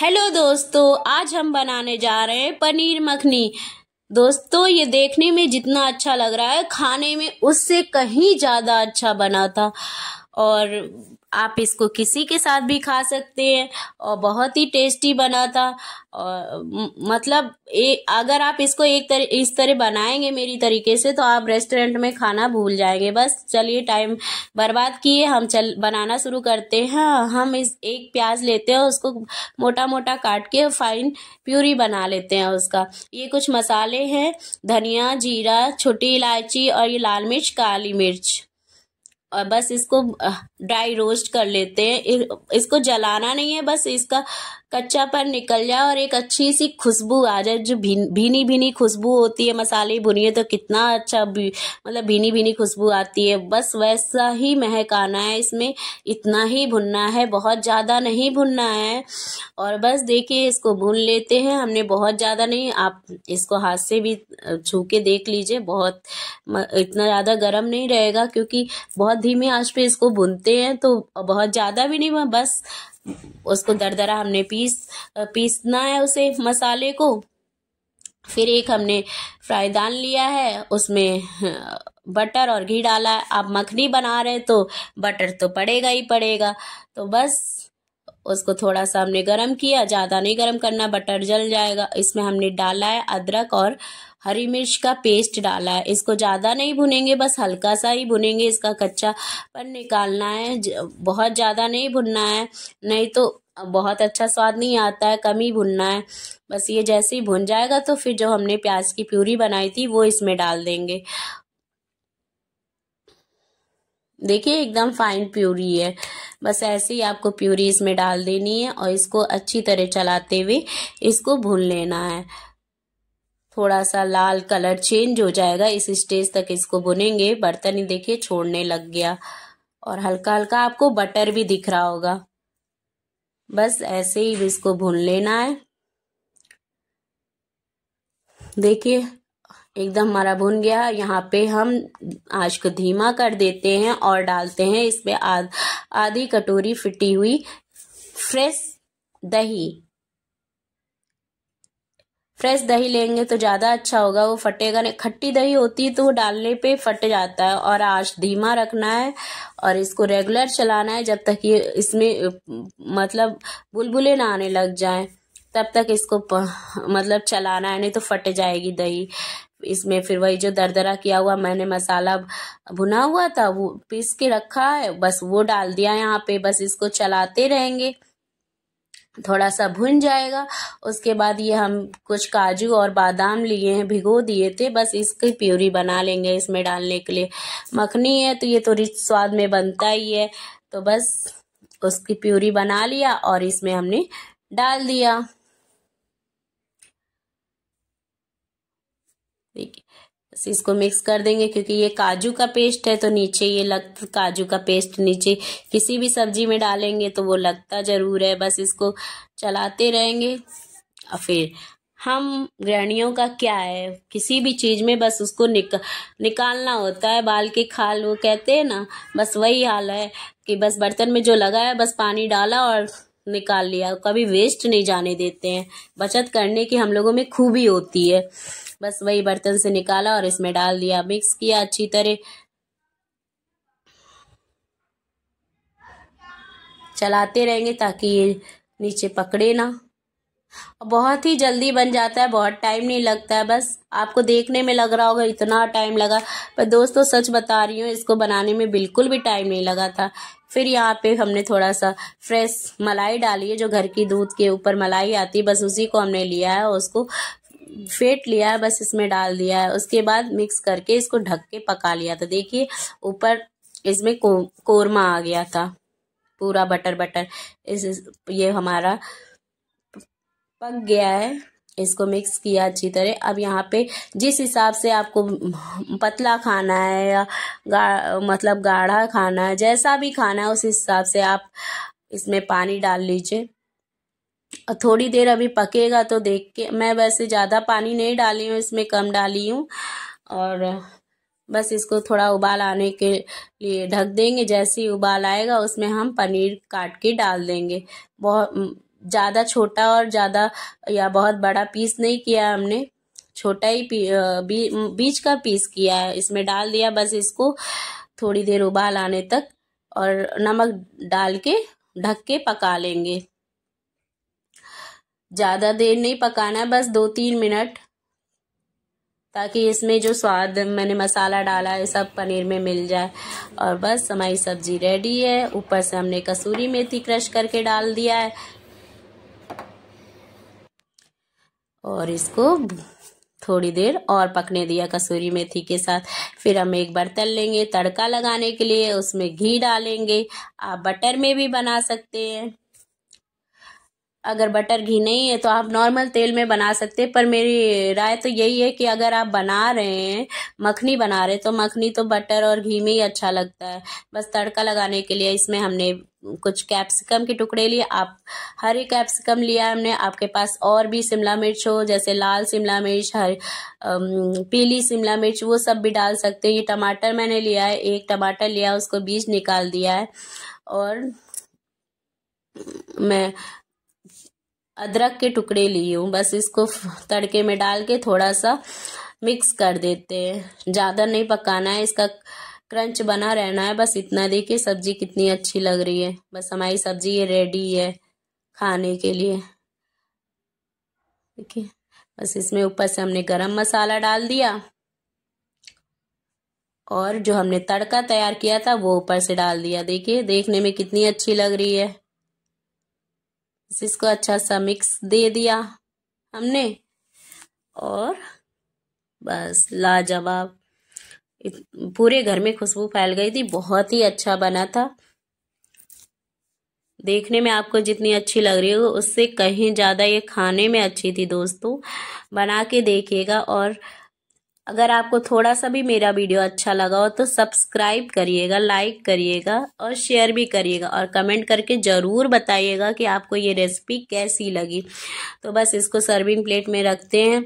hello दोस्तों आज हम बनाने जा रहे हैं पनीर मखनी दोस्तों ये देखने में जितना अच्छा लग रहा है खाने में उससे कहीं ज़्यादा अच्छा बना था और आप इसको किसी के साथ भी खा सकते हैं और बहुत ही टेस्टी बना था और मतलब ए, अगर आप इसको एक तर, इस तरह बनाएंगे मेरी तरीके से तो आप रेस्टोरेंट में खाना भूल जाएंगे बस चलिए टाइम बर्बाद किए हम चल बनाना शुरू करते हैं हम इस एक प्याज लेते हैं उसको मोटा मोटा काट के फाइन प्यूरी बना लेते हैं उसका ये कुछ मसाले हैं धनिया जीरा छोटी इलायची और ये लाल मिर्च काली मिर्च बस इसको ड्राई रोस्ट कर लेते हैं इसको जलाना नहीं है बस इसका कच्चा पर निकल जाए और एक अच्छी सी खुशबू आ जाए जो भी, भीनी भीनी खुशबू होती है मसाले भुनिए तो कितना अच्छा भी, मतलब भीनी भीनी खुशबू आती है बस वैसा ही महक आना है इसमें इतना ही भुनना है बहुत ज़्यादा नहीं भुनना है और बस देखिए इसको भून लेते हैं हमने बहुत ज़्यादा नहीं आप इसको हाथ से भी छू के देख लीजिए बहुत इतना ज़्यादा गर्म नहीं रहेगा क्योंकि बहुत धीमी आंच पे इसको भूनते हैं तो बहुत ज़्यादा भी नहीं बस उसको दरदरा हमने पीस पीसना है उसे मसाले को फिर एक हमने फ्राईदान लिया है उसमें बटर और घी डाला है आप मखनी बना रहे तो बटर तो पड़ेगा ही पड़ेगा तो बस उसको थोड़ा सा हमने गरम किया ज़्यादा नहीं गरम करना बटर जल जाएगा इसमें हमने डाला है अदरक और हरी मिर्च का पेस्ट डाला है इसको ज़्यादा नहीं भुनेंगे बस हल्का सा ही भुनेंगे इसका कच्चा पन निकालना है बहुत ज़्यादा नहीं भुनना है नहीं तो बहुत अच्छा स्वाद नहीं आता है कम ही भुनना है बस ये जैसे ही भुन जाएगा तो फिर जो हमने प्याज की प्यूरी बनाई थी वो इसमें डाल देंगे देखिए एकदम फाइन प्यूरी है बस ऐसे ही आपको प्यूरी इसमें डाल देनी है और इसको अच्छी तरह चलाते हुए इसको भून लेना है थोड़ा सा लाल कलर चेंज हो जाएगा इस स्टेज तक इसको भुनेंगे बर्तन ही देखिए छोड़ने लग गया और हल्का हल्का आपको बटर भी दिख रहा होगा बस ऐसे ही इसको भून लेना है देखिए एकदम हमारा भुन गया यहाँ पे हम आँच को धीमा कर देते हैं और डालते हैं इसमें आध आधी कटोरी फिटी हुई फ्रेश दही फ्रेश दही लेंगे तो ज़्यादा अच्छा होगा वो फटेगा नहीं खट्टी दही होती है तो वो डालने पे फट जाता है और आँच धीमा रखना है और इसको रेगुलर चलाना है जब तक ये इसमें मतलब बुलबुले ना आने लग जाए तब तक इसको मतलब चलाना है नहीं तो फट जाएगी दही इसमें फिर वही जो दरदरा किया हुआ मैंने मसाला भुना हुआ था वो पीस के रखा है बस वो डाल दिया यहाँ पे बस इसको चलाते रहेंगे थोड़ा सा भुन जाएगा उसके बाद ये हम कुछ काजू और बादाम लिए हैं भिगो दिए थे बस इसकी प्यूरी बना लेंगे इसमें डालने के लिए मखनी है तो ये तो रिच स्वाद में बनता ही है तो बस उसकी प्यूरी बना लिया और इसमें हमने डाल दिया देखिए इसको मिक्स कर देंगे क्योंकि ये काजू का पेस्ट है तो नीचे ये लग काजू का पेस्ट नीचे किसी भी सब्जी में डालेंगे तो वो लगता ज़रूर है बस इसको चलाते रहेंगे और फिर हम ग्रहणियों का क्या है किसी भी चीज़ में बस उसको निक निकालना होता है बाल के खाल वो कहते हैं ना बस वही हाल है कि बस बर्तन में जो लगा है बस पानी डाला और निकाल लिया कभी वेस्ट नहीं जाने देते हैं बचत करने की हम लोगों में खूबी होती है बस वही बर्तन से निकाला और इसमें डाल दिया मिक्स किया अच्छी तरह चलाते रहेंगे ताकि ये नीचे पकड़े ना बहुत ही जल्दी बन जाता है बहुत टाइम नहीं लगता है बस आपको देखने में लग रहा होगा इतना टाइम लगा पर दोस्तों सच बता रही हूँ इसको बनाने में बिल्कुल भी टाइम नहीं लगा था फिर यहाँ पे हमने थोड़ा सा फ्रेश मलाई डाली है जो घर की दूध के ऊपर मलाई आती है बस उसी को हमने लिया है और उसको फेंट लिया है बस इसमें डाल दिया है उसके बाद मिक्स करके इसको ढक के पका लिया था देखिए ऊपर इसमें कोरमा आ गया था पूरा बटर बटर इस ये हमारा पक गया है इसको मिक्स किया अच्छी तरह अब यहाँ पे जिस हिसाब से आपको पतला खाना है या गा, मतलब गाढ़ा खाना है जैसा भी खाना है उस हिसाब से आप इसमें पानी डाल लीजिए थोड़ी देर अभी पकेगा तो देख के मैं वैसे ज़्यादा पानी नहीं डाली हूँ इसमें कम डाली हूँ और बस इसको थोड़ा उबाल आने के लिए ढक देंगे जैसे ही उबाल आएगा उसमें हम पनीर काट के डाल देंगे बहुत ज़्यादा छोटा और ज़्यादा या बहुत बड़ा पीस नहीं किया हमने छोटा ही बी, बीच का पीस किया है इसमें डाल दिया बस इसको थोड़ी देर उबाल आने तक और नमक डाल के ढक के पका लेंगे ज़्यादा देर नहीं पकाना बस दो तीन मिनट ताकि इसमें जो स्वाद मैंने मसाला डाला है सब पनीर में मिल जाए और बस हमारी सब्ज़ी रेडी है ऊपर से हमने कसूरी मेथी क्रश करके डाल दिया है और इसको थोड़ी देर और पकने दिया कसूरी मेथी के साथ फिर हम एक बर्तन लेंगे तड़का लगाने के लिए उसमें घी डालेंगे आप बटर में भी बना सकते हैं अगर बटर घी नहीं है तो आप नॉर्मल तेल में बना सकते हैं पर मेरी राय तो यही है कि अगर आप बना रहे हैं मखनी बना रहे हैं तो मखनी तो बटर और घी में ही अच्छा लगता है बस तड़का लगाने के लिए इसमें हमने कुछ कैप्सिकम के टुकड़े लिए आप हरे कैप्सिकम लिया हमने आपके पास और भी शिमला मिर्च हो जैसे लाल शिमला मिर्च हर पीली शिमला मिर्च वो सब भी डाल सकते हैं ये टमाटर मैंने लिया है एक टमाटर लिया उसको बीज निकाल दिया है और मैं अदरक के टुकड़े लिए हूँ बस इसको तड़के में डाल के थोड़ा सा मिक्स कर देते हैं ज़्यादा नहीं पकाना है इसका क्रंच बना रहना है बस इतना देखिए सब्जी कितनी अच्छी लग रही है बस हमारी सब्जी ये रेडी है खाने के लिए देखिए बस इसमें ऊपर से हमने गरम मसाला डाल दिया और जो हमने तड़का तैयार किया था वो ऊपर से डाल दिया देखिए देखने में कितनी अच्छी लग रही है इसको अच्छा सा मिक्स दे दिया हमने और बस लाजवाब पूरे घर में खुशबू फैल गई थी बहुत ही अच्छा बना था देखने में आपको जितनी अच्छी लग रही हो उससे कहीं ज़्यादा ये खाने में अच्छी थी दोस्तों बना के देखिएगा और अगर आपको थोड़ा सा भी मेरा वीडियो अच्छा लगा हो तो सब्सक्राइब करिएगा लाइक करिएगा और शेयर भी करिएगा और कमेंट करके ज़रूर बताइएगा कि आपको ये रेसिपी कैसी लगी तो बस इसको सर्विंग प्लेट में रखते हैं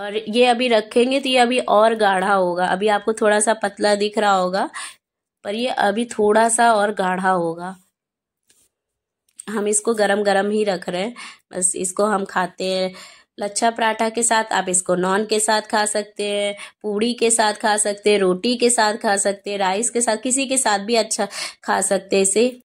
और ये अभी रखेंगे तो ये अभी और गाढ़ा होगा अभी आपको थोड़ा सा पतला दिख रहा होगा पर ये अभी थोड़ा सा और गाढ़ा होगा हम इसको गरम गरम ही रख रहे हैं बस इसको हम खाते हैं लच्छा पराठा के साथ आप इसको नॉन के साथ खा सकते हैं पूड़ी के साथ खा सकते हैं रोटी के साथ खा सकते हैं राइस के साथ किसी के साथ भी अच्छा खा सकते हैं इसे